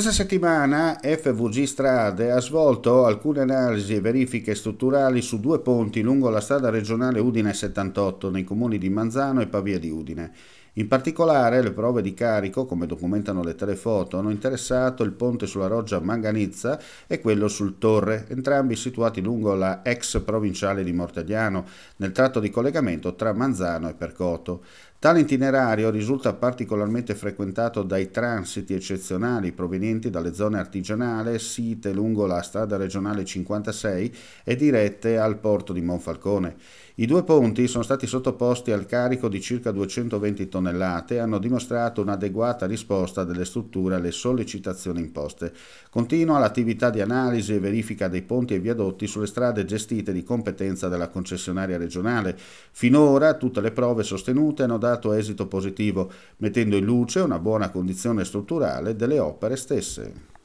Questa settimana FVG Strade ha svolto alcune analisi e verifiche strutturali su due ponti lungo la strada regionale Udine 78 nei comuni di Manzano e Pavia di Udine. In particolare le prove di carico, come documentano le telefoto, hanno interessato il ponte sulla roggia Manganizza e quello sul Torre, entrambi situati lungo la ex provinciale di Mortagliano, nel tratto di collegamento tra Manzano e Percoto. Tale itinerario risulta particolarmente frequentato dai transiti eccezionali provenienti dalle zone artigianali site lungo la strada regionale 56 e dirette al porto di Monfalcone. I due ponti sono stati sottoposti al carico di circa 220 tonnellate tonnellate hanno dimostrato un'adeguata risposta delle strutture alle sollecitazioni imposte. Continua l'attività di analisi e verifica dei ponti e viadotti sulle strade gestite di competenza della concessionaria regionale. Finora tutte le prove sostenute hanno dato esito positivo, mettendo in luce una buona condizione strutturale delle opere stesse.